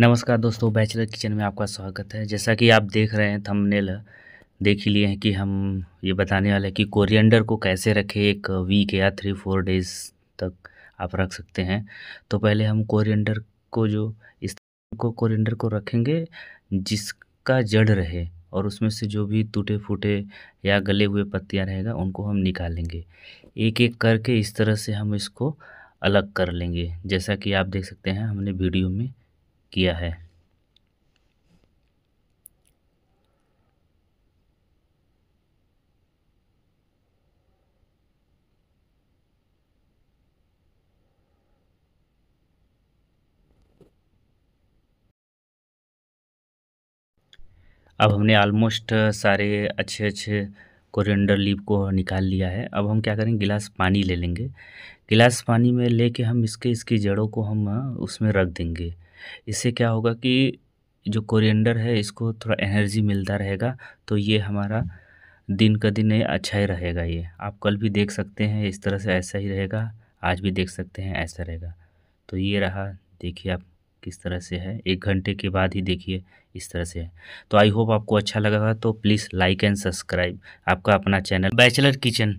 नमस्कार दोस्तों bachelor kitchen में आपका स्वागत है जैसा कि आप देख रहे हैं थंबनेल देख ही लिए हैं कि हम ये बताने वाले हैं कि कोरिएंडर को कैसे रखें एक वीक या थ्री फोर डेज़ तक आप रख सकते हैं तो पहले हम कोरिएंडर को जो इस को कोरिएंडर को रखेंगे जिसका जड़ रहे और उसमें से जो भी टूटे फूटे या गले हुए पत्तियाँ रहेगा उनको हम निकालेंगे एक एक करके इस तरह से हम इसको अलग कर लेंगे जैसा कि आप देख सकते हैं हमने वीडियो में किया है अब हमने ऑलमोस्ट सारे अच्छे अच्छे कोरिएंडर लीव को निकाल लिया है अब हम क्या करेंगे गिलास पानी ले लेंगे गिलास पानी में लेके हम इसके इसकी जड़ों को हम उसमें रख देंगे इससे क्या होगा कि जो कोरिएंडर है इसको थोड़ा एनर्जी मिलता रहेगा तो ये हमारा दिन का दिन अच्छा ही रहेगा ये आप कल भी देख सकते हैं इस तरह से ऐसा ही रहेगा आज भी देख सकते हैं ऐसा रहेगा तो ये रहा देखिए आप किस तरह से है एक घंटे के बाद ही देखिए इस तरह से है तो आई होप आपको अच्छा लगा तो प्लीज़ लाइक एंड सब्सक्राइब आपका अपना चैनल बैचलर किचन